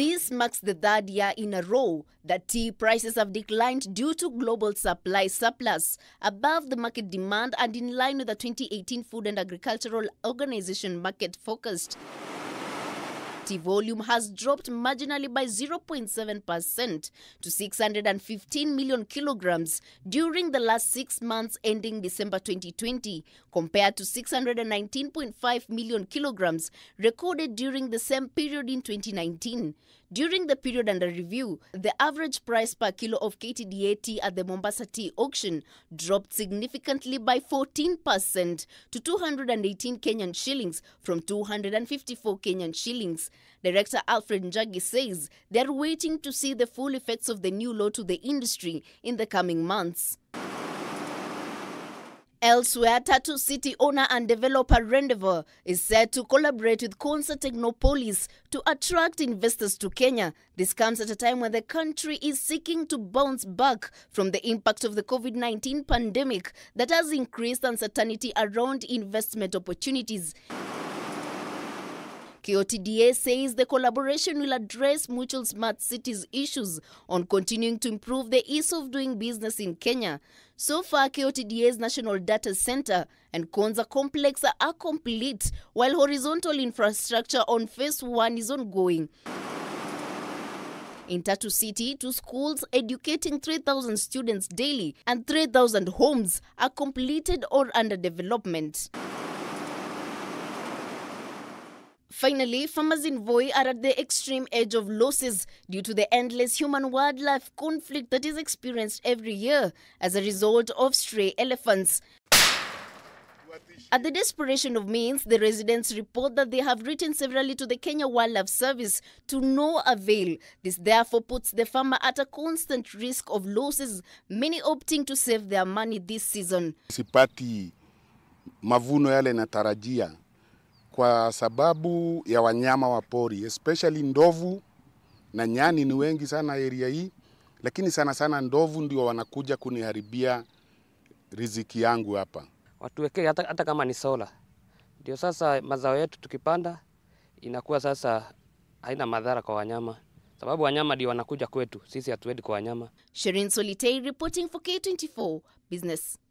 This marks the third year in a row that tea prices have declined due to global supply surplus above the market demand and in line with the 2018 Food and Agricultural Organization market forecast volume has dropped marginally by 0.7% to 615 million kilograms during the last six months ending December 2020, compared to 619.5 million kilograms recorded during the same period in 2019. During the period under review, the average price per kilo of KTDAT at the Mombasa Tea auction dropped significantly by 14% to 218 Kenyan shillings from 254 Kenyan shillings. Director Alfred Njagi says they are waiting to see the full effects of the new law to the industry in the coming months. Elsewhere, Tattoo City owner and developer Rendezvous is set to collaborate with Concert Technopolis to attract investors to Kenya. This comes at a time when the country is seeking to bounce back from the impact of the COVID 19 pandemic that has increased uncertainty around investment opportunities. KOTDA says the collaboration will address mutual smart cities issues on continuing to improve the ease of doing business in Kenya. So far, KOTDA's National Data Center and Konza Complex are complete, while horizontal infrastructure on phase one is ongoing. In Tatu City, two schools educating 3,000 students daily and 3,000 homes are completed or under development. Finally, farmers in Voi are at the extreme edge of losses due to the endless human wildlife conflict that is experienced every year as a result of stray elephants. At the desperation of means, the residents report that they have written severally to the Kenya Wildlife Service to no avail. This therefore puts the farmer at a constant risk of losses, many opting to save their money this season. Sipati mavuno yale natarajia kwa sababu ya wanyama wa pori especially ndovu na nyani ni wengi sana area hii, lakini sana sana ndovu ndio wanakuja kuniharibia riziki yangu hapa. Watuwekee hata, hata kama ni sola, ndio sasa mazao yetu tukipanda inakuwa sasa haina madhara kwa wanyama sababu wanyama ndio wanakuja kwetu, sisi hatuendi kwa wanyama. Sherin Solitei, reporting for K24 Business.